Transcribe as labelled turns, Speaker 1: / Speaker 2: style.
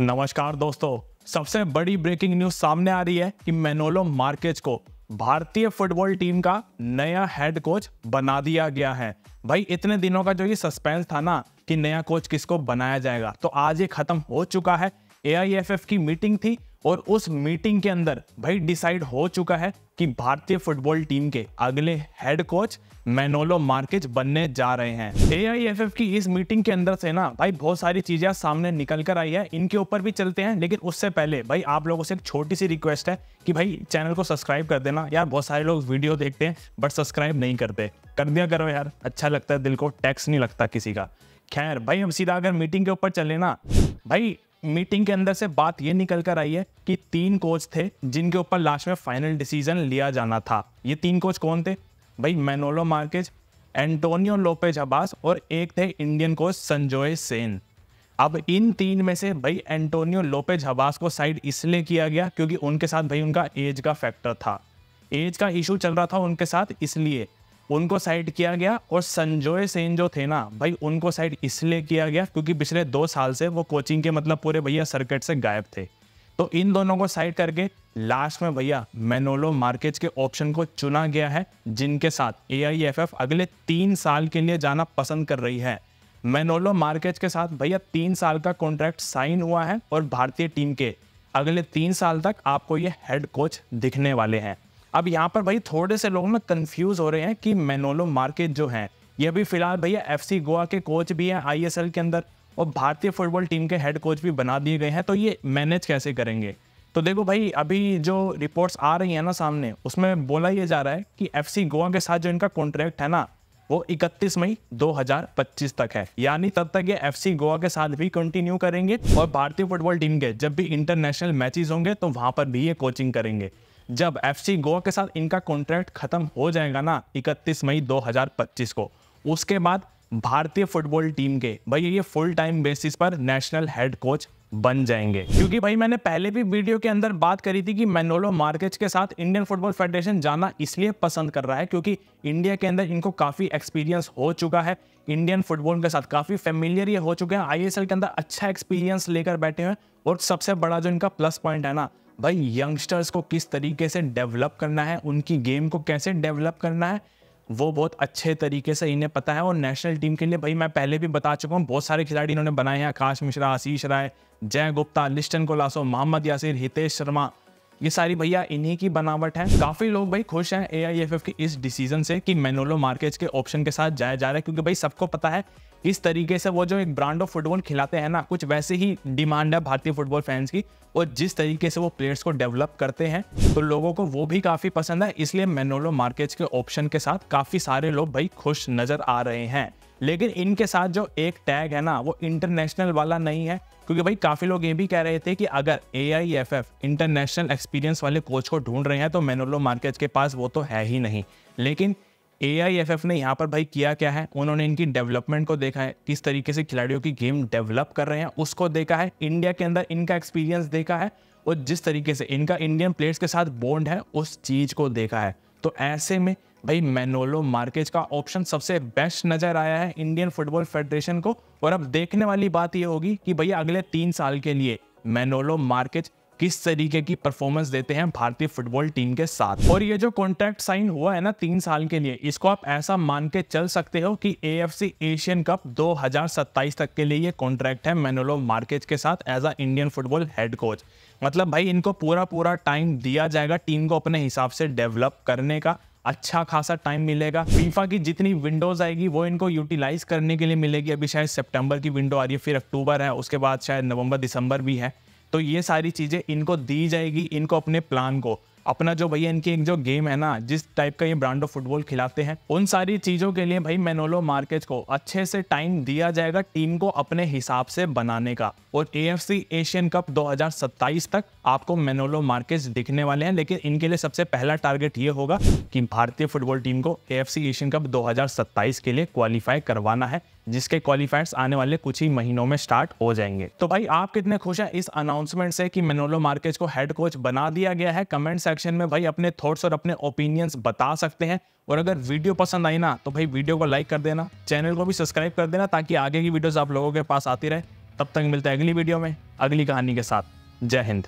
Speaker 1: नमस्कार दोस्तों सबसे बड़ी ब्रेकिंग न्यूज सामने आ रही है कि मेनोलो मार्केज को भारतीय फुटबॉल टीम का नया हेड कोच बना दिया गया है भाई इतने दिनों का जो ये सस्पेंस था ना कि नया कोच किसको बनाया जाएगा तो आज ये खत्म हो चुका है ए की मीटिंग थी और उस मीटिंग के अंदर भाई डिसाइड हो चुका है कि भारतीय फुटबॉल टीम के अगले हेड कोच मैनोलो मार्केज बनने जा रहे हैं ए की इस मीटिंग के अंदर से ना भाई बहुत सारी चीजें सामने निकल कर आई है इनके ऊपर भी चलते हैं लेकिन उससे पहले भाई आप लोगों से एक छोटी सी रिक्वेस्ट है कि भाई चैनल को सब्सक्राइब कर देना यार बहुत सारे लोग वीडियो देखते हैं बट सब्सक्राइब नहीं करते कर दिया करो यार अच्छा लगता है दिल को टैक्स नहीं लगता किसी का खैर भाई हम सीधा अगर मीटिंग के ऊपर चले ना भाई मीटिंग के अंदर से बात ये निकल कर आई है कि तीन कोच थे जिनके ऊपर लास्ट में फाइनल डिसीजन लिया जाना था ये तीन कोच कौन थे भाई Manolo Marquez Antonio Lopez Habas और एक थे इंडियन कोच संजोय सेन अब इन तीन में से भाई एंटोनियो लोपेज हबास को साइड इसलिए किया गया क्योंकि उनके साथ भाई उनका एज का फैक्टर था एज का इशू चल रहा था उनके साथ इसलिए उनको साइड किया गया और संजोय सेन जो थे ना भाई उनको साइड इसलिए किया गया क्योंकि पिछले दो साल से वो कोचिंग के मतलब पूरे भैया सर्किट से गायब थे तो इन दोनों को साइड करके लास्ट में भैया मेनोलो मार्केट के ऑप्शन को चुना गया है जिनके साथ ए अगले तीन साल के लिए जाना पसंद कर रही है मेनोलो मार्केट के साथ भैया तीन साल का कॉन्ट्रैक्ट साइन हुआ है और भारतीय टीम के अगले तीन साल तक आपको ये हेड कोच दिखने वाले हैं अब यहाँ पर भाई थोड़े से लोग ना कन्फ्यूज़ हो रहे हैं कि मेनोलो मार्केट जो है ये भी फिलहाल भैया एफ गोवा के कोच भी हैं आई के अंदर और भारतीय फुटबॉल टीम के हेड कोच भी बना दिए गए हैं तो ये मैनेज कैसे करेंगे तो देखो भाई अभी जो रिपोर्ट्स आ रही हैं ना सामने उसमें बोला ये जा रहा है कि एफ गोवा के साथ जो इनका कॉन्ट्रैक्ट है ना वो 31 मई 2025 तक है यानी तब तक ये एफसी गोवा के साथ भी कंटिन्यू करेंगे और भारतीय फुटबॉल टीम के जब भी इंटरनेशनल मैचेस होंगे तो वहां पर भी ये कोचिंग करेंगे जब एफ गोवा के साथ इनका कॉन्ट्रैक्ट खत्म हो जाएगा ना 31 मई 2025 को उसके बाद भारतीय फुटबॉल टीम के भैया ये फुल टाइम बेसिस पर नेशनल हेड कोच बन जाएंगे क्योंकि भाई मैंने पहले भी वीडियो के अंदर बात करी थी कि मैनोलो मार्केज के साथ इंडियन फुटबॉल फेडरेशन जाना इसलिए पसंद कर रहा है क्योंकि इंडिया के अंदर इनको काफ़ी एक्सपीरियंस हो चुका है इंडियन फुटबॉल के साथ काफ़ी फेमिलियर ये हो चुके हैं आईएसएल के अंदर अच्छा एक्सपीरियंस लेकर बैठे हुए और सबसे बड़ा जो इनका प्लस पॉइंट है ना भाई यंगस्टर्स को किस तरीके से डेवलप करना है उनकी गेम को कैसे डेवलप करना है वो बहुत अच्छे तरीके से इन्हें पता है और नेशनल टीम के लिए भाई मैं पहले भी बता चुका हूँ बहुत सारे खिलाड़ी इन्होंने बनाए हैं आकाश मिश्रा आशीष राय जय गुप्ता लिस्टन कोलासो मोहम्मद यासिर हितेश शर्मा ये सारी भैया इन्हीं की बनावट है काफी लोग भाई खुश हैं ए आई एफ एफ के इस डिसीजन से कि मेनोलो मार्केज के ऑप्शन के साथ जाया जा रहा है क्योंकि भाई सबको पता है इस तरीके से वो जो एक ब्रांड ऑफ फुटबॉल खिलाते हैं ना कुछ वैसे ही डिमांड है भारतीय फुटबॉल फैंस की और जिस तरीके से वो प्लेयर्स को डेवलप करते हैं तो लोगों को वो भी काफ़ी पसंद है इसलिए मेनोलो मार्केज के ऑप्शन के साथ काफ़ी सारे लोग भाई खुश नज़र आ रहे हैं लेकिन इनके साथ जो एक टैग है ना वो इंटरनेशनल वाला नहीं है क्योंकि भाई काफ़ी लोग ये भी कह रहे थे कि अगर A I F F international experience वाले कोच को ढूंढ रहे हैं तो मेनोलो मार्केज के पास वो तो है ही नहीं लेकिन ए आई एफ एफ ने यहाँ पर भाई किया क्या है उन्होंने इनकी डेवलपमेंट को देखा है किस तरीके से खिलाड़ियों की गेम डेवलप कर रहे हैं उसको देखा है इंडिया के अंदर इनका एक्सपीरियंस देखा है और जिस तरीके से इनका इंडियन प्लेयर्स के साथ बॉन्ड है उस चीज़ को देखा है तो ऐसे में भाई मैनोलो मार्केज का ऑप्शन सबसे बेस्ट नज़र आया है इंडियन फुटबॉल फेडरेशन को और अब देखने वाली बात यह होगी कि भैया अगले तीन साल के लिए मैनोलो मार्केज किस तरीके की परफॉर्मेंस देते हैं भारतीय फुटबॉल टीम के साथ और ये जो कॉन्ट्रैक्ट साइन हुआ है ना तीन साल के लिए इसको आप ऐसा मान के चल सकते हो कि ए एशियन कप 2027 तक के लिए ये कॉन्ट्रैक्ट है मेनोलो मार्केज के साथ as a Indian football head coach मतलब भाई इनको पूरा पूरा टाइम दिया जाएगा टीम को अपने हिसाब से डेवलप करने का अच्छा खासा टाइम मिलेगा फीफा की जितनी विंडोज आएगी वो इनको यूटिलाइज करने के लिए मिलेगी अभी शायद सितंबर की विंडो आ रही है फिर अक्टूबर है उसके बाद शायद नवंबर दिसंबर भी है तो ये सारी चीज़ें इनको दी जाएगी इनको अपने प्लान को अपना जो भैया इनकी एक जो गेम है ना जिस टाइप का ये ब्रांड ऑफ फुटबॉल खिलाते हैं उन सारी चीज़ों के लिए भाई मेनोलो मार्केट को अच्छे से टाइम दिया जाएगा टीम को अपने हिसाब से बनाने का और ए एशियन कप 2027 तक आपको मेनोलो मार्केट दिखने वाले हैं लेकिन इनके लिए सबसे पहला टारगेट ये होगा कि भारतीय फुटबॉल टीम को ए एशियन कप दो के लिए क्वालिफाई करवाना है जिसके क्वालिफायर्स आने वाले कुछ ही महीनों में स्टार्ट हो जाएंगे तो भाई आप कितने खुश हैं इस अनाउंसमेंट से कि मेनोलो मार्केज को हेड कोच बना दिया गया है कमेंट सेक्शन में भाई अपने थॉट्स और अपने ओपिनियंस बता सकते हैं और अगर वीडियो पसंद आई ना तो भाई वीडियो को लाइक कर देना चैनल को भी सब्सक्राइब कर देना ताकि आगे की वीडियोज आप लोगों के पास आती रहे तब तक मिलते हैं अगली वीडियो में अगली कहानी के साथ जय हिंद